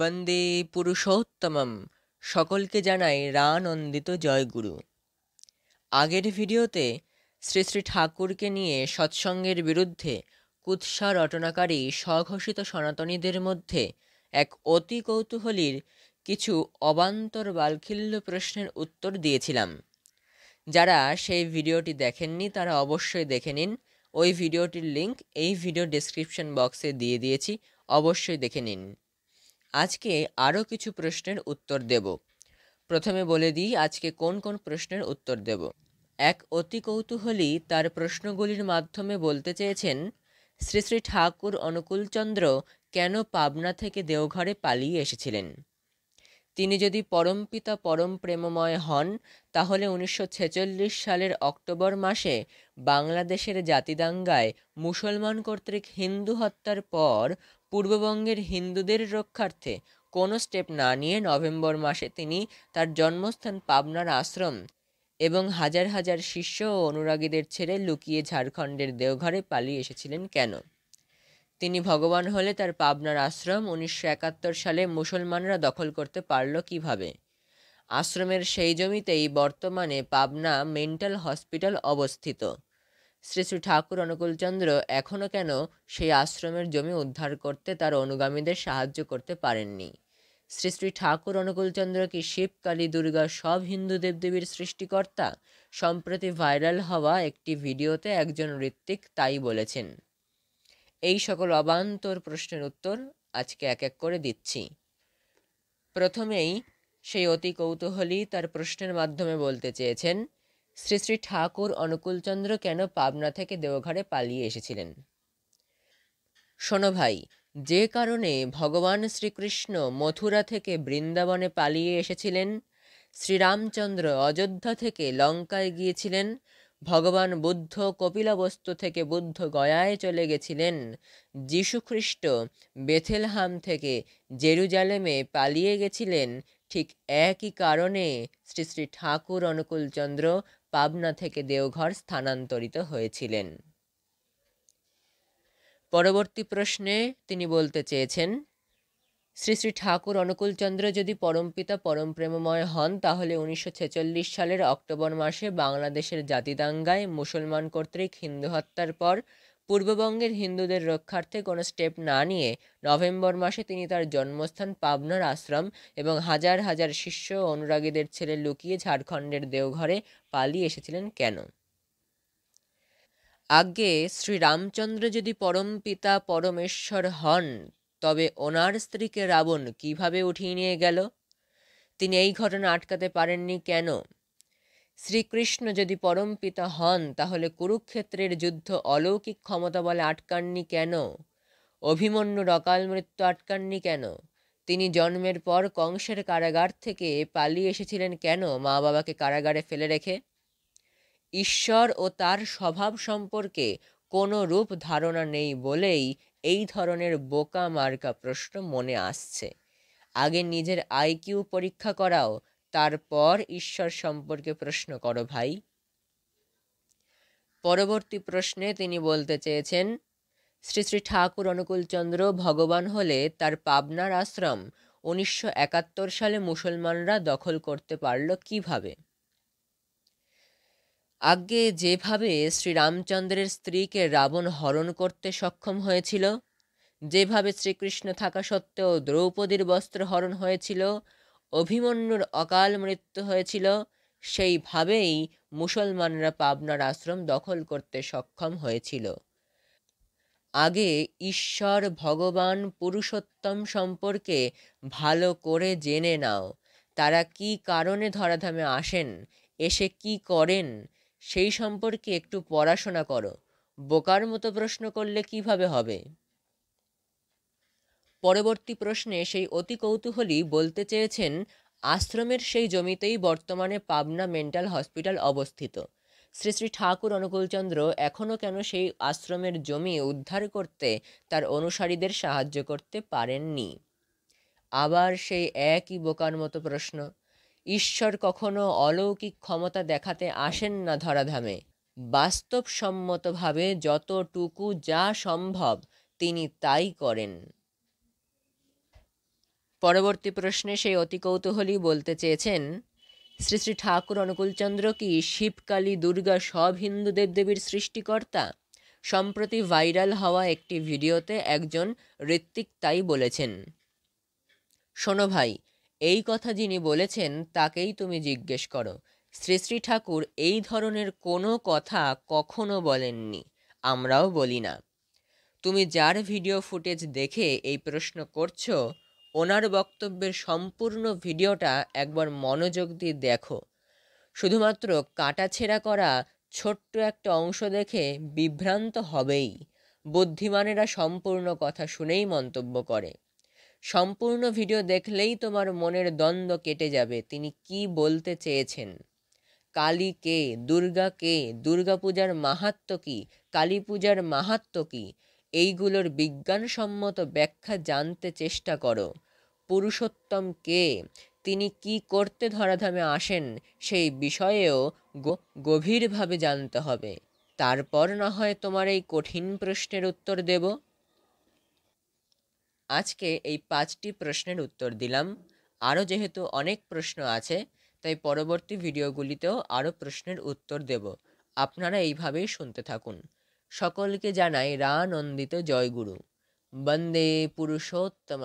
বন্দে পুরুষোত্তমম সকলকে জানাই রানন্দিত জয়গুরু আগের ভিডিওতে শ্রী শ্রী ঠাকুরকে নিয়ে সৎসঙ্গের বিরুদ্ধে কুৎসা রটনাকারী স্বঘোষিত সনাতনীদের মধ্যে এক অতি কৌতূহলীর কিছু অবান্তর বালখিল্য প্রশ্নের উত্তর দিয়েছিলাম যারা সেই ভিডিওটি দেখেননি তারা অবশ্যই দেখে নিন ওই ভিডিওটির লিঙ্ক এই ভিডিও ডিসক্রিপশন বক্সে দিয়ে দিয়েছি অবশ্যই দেখে নিন আজকে আরও কিছু প্রশ্নের উত্তর দেব প্রথমে বলে দিই আজকে কোন কোন প্রশ্নের উত্তর দেব এক অতি কৌতূহলী তার প্রশ্নগুলির মাধ্যমে বলতে চেয়েছেন শ্রী শ্রী ঠাকুর অনুকূলচন্দ্র কেন পাবনা থেকে দেওঘরে পালিয়ে এসেছিলেন তিনি যদি পরমপিতা পরম প্রেমময় হন তাহলে উনিশশো সালের অক্টোবর মাসে বাংলাদেশের জাতিদাঙ্গায় মুসলমান কর্তৃক হিন্দু হত্যার পর পূর্ববঙ্গের হিন্দুদের রক্ষার্থে কোনো স্টেপ না নিয়ে নভেম্বর মাসে তিনি তার জন্মস্থান পাবনার আশ্রম এবং হাজার হাজার শিষ্য ও অনুরাগীদের ছেড়ে লুকিয়ে ঝাড়খণ্ডের দেওঘরে পালিয়ে এসেছিলেন কেন তিনি ভগবান হলে তার পাবনার আশ্রম উনিশশো একাত্তর সালে মুসলমানরা দখল করতে পারল কিভাবে আশ্রমের সেই জমিতেই বর্তমানে পাবনা মেন্টাল হসপিটাল অবস্থিত শ্রী শ্রী ঠাকুর অনুকূলচন্দ্র এখনও কেন সেই আশ্রমের জমি উদ্ধার করতে তার অনুগামীদের সাহায্য করতে পারেননি শ্রী শ্রী ঠাকুর অনুকূলচন্দ্র কি শিব কালী দুর্গা সব হিন্দু দেবদেবীর সৃষ্টিকর্তা সম্প্রতি ভাইরাল হওয়া একটি ভিডিওতে একজন ঋত্বিক তাই বলেছেন এই সকল অবান্তর প্রশ্নের উত্তর আজকে এক এক করে দিচ্ছি প্রথমেই সেই অতি কৌতূহলী তার প্রশ্নের মাধ্যমে বলতে চেয়েছেন শ্রী শ্রী ঠাকুর অনুকূলচন্দ্র কেন পাবনা থেকে দেওঘরে পালিয়ে এসেছিলেন শোনো ভাই যে কারণে ভগবান শ্রীকৃষ্ণ মথুরা থেকে বৃন্দাবনে পালিয়ে এসেছিলেন শ্রীরামচন্দ্র অযোধ্যা থেকে লঙ্কায় গিয়েছিলেন ভগবান বুদ্ধ কপিলাবস্তু থেকে বুদ্ধ গয়ায় চলে গেছিলেন যীশুখ্রিস্ট বেথেলহাম থেকে জেরুজালেমে পালিয়ে গেছিলেন ঠিক একই কারণে শ্রী শ্রী ঠাকুর অনুকূলচন্দ্র পাবনা থেকে দেওঘর স্থানান্তরিত হয়েছিলেন পরবর্তী প্রশ্নে তিনি বলতে চেয়েছেন শ্রী শ্রী ঠাকুর অনুকূলচন্দ্র যদি পরমপিতা পরম প্রেমময় হন তাহলে উনিশশো সালের অক্টোবর মাসে বাংলাদেশের জাতিদাঙ্গায় মুসলমান কর্তৃক হিন্দু হত্যার পর পূর্ববঙ্গের হিন্দুদের রক্ষার্থে কোনো স্টেপ না নিয়ে নভেম্বর মাসে তিনি তার জন্মস্থান পাবনার আশ্রম এবং হাজার হাজার শিষ্য অনুরাগীদের ছেলে লুকিয়ে ঝাড়খণ্ডের দেওঘরে পালিয়ে এসেছিলেন কেন আগে শ্রীরামচন্দ্র যদি পরম পিতা পরমেশ্বর হন তবে ওনার স্ত্রীকে রাবণ কিভাবে উঠিয়ে নিয়ে গেল তিনি এই ঘটনা আটকাতে পারেননি কেন শ্রীকৃষ্ণ যদি পরম পিতা হন তাহলে কুরুক্ষেত্রের যুদ্ধ অলৌকিক ক্ষমতা বলে আটকাননি কেন অভিমন্যু রকাল মৃত্যু আটকাননি কেন তিনি জন্মের পর কংসের কারাগার থেকে পালিয়ে এসেছিলেন কেন মা বাবাকে কারাগারে ফেলে রেখে ঈশ্বর ও তার স্বভাব সম্পর্কে কোনো রূপ ধারণা নেই বলেই এই ধরনের বোকা মার্কা প্রশ্ন মনে আসছে আগে নিজের আইকিউ পরীক্ষা করাও তারপর ঈশ্বর সম্পর্কে প্রশ্ন করো ভাই পরবর্তী প্রশ্নে তিনি বলতে চেয়েছেন শ্রী শ্রী ঠাকুর অনুকূলচন্দ্র ভগবান হলে তার পাবনার আশ্রম উনিশশো সালে মুসলমানরা দখল করতে পারল কিভাবে আগে যেভাবে শ্রীরামচন্দ্রের স্ত্রীকে রাবণ হরণ করতে সক্ষম হয়েছিল যেভাবে শ্রীকৃষ্ণ থাকা সত্ত্বেও দ্রৌপদীর বস্ত্র হরণ হয়েছিল অভিমন্যুর অকাল মৃত্যু হয়েছিল সেইভাবেই মুসলমানরা পাবনার আশ্রম দখল করতে সক্ষম হয়েছিল আগে ঈশ্বর ভগবান পুরুষোত্তম সম্পর্কে ভালো করে জেনে নাও তারা কি কারণে ধরাধামে আসেন এসে কি করেন সেই সম্পর্কে একটু পড়াশোনা করো বোকার মতো প্রশ্ন করলে কিভাবে হবে পরবর্তী প্রশ্নে সেই অতি কৌতূহলী বলতে চেয়েছেন আশ্রমের সেই জমিতেই বর্তমানে পাবনা মেন্টাল হসপিটাল অবস্থিত শ্রী শ্রী ঠাকুর অনুকূলচন্দ্র এখনও কেন সেই আশ্রমের জমি উদ্ধার করতে তার অনুসারীদের সাহায্য করতে পারেননি আবার সেই একই বোকার মতো প্রশ্ন ঈশ্বর কখনো অলৌকিক ক্ষমতা দেখাতে আসেন না ধরাধামে বাস্তবসম্মতভাবে যতটুকু যা সম্ভব তিনি তাই করেন পরবর্তী প্রশ্নে সেই অতি কৌতূহলী বলতে চেয়েছেন শ্রী শ্রী ঠাকুর অনুকূলচন্দ্র কি শিবকালী দুর্গা সব হিন্দু দেবদেবীর সৃষ্টিকর্তা সম্প্রতি ভাইরাল হওয়া একটি ভিডিওতে একজন ঋত্বিক তাই বলেছেন শোনো ভাই এই কথা যিনি বলেছেন তাকেই তুমি জিজ্ঞেস করো শ্রী শ্রী ঠাকুর এই ধরনের কোনো কথা কখনো বলেননি আমরাও বলি না তুমি যার ভিডিও ফুটেজ দেখে এই প্রশ্ন করছো ওনার বক্তব্যের সম্পূর্ণ ভিডিওটা একবার মনোযোগ দিয়ে দেখো শুধুমাত্র কাটাছেড়া করা ছোট্ট একটা অংশ দেখে বিভ্রান্ত হবেই বুদ্ধিমানেরা সম্পূর্ণ কথা শুনেই মন্তব্য করে সম্পূর্ণ ভিডিও দেখলেই তোমার মনের দ্বন্দ্ব কেটে যাবে তিনি কি বলতে চেয়েছেন কালী কে দুর্গা কে দুর্গাপূজার মাহাত্ম কী কালী পূজার মাহাত্ম কী এইগুলোর বিজ্ঞানসম্মত ব্যাখ্যা জানতে চেষ্টা করো পুরুষোত্তম কে তিনি কি করতে ধরাধামে আসেন সেই বিষয়েও গভীরভাবে জানতে হবে তারপর না হয় তোমার এই কঠিন প্রশ্নের উত্তর দেব আজকে এই পাঁচটি প্রশ্নের উত্তর দিলাম আরও যেহেতু অনেক প্রশ্ন আছে তাই পরবর্তী ভিডিওগুলিতেও আরও প্রশ্নের উত্তর দেব আপনারা এইভাবেই শুনতে থাকুন সকলকে জানাই রানন্দিত জয়গুরু বন্দে পুরুষোত্তম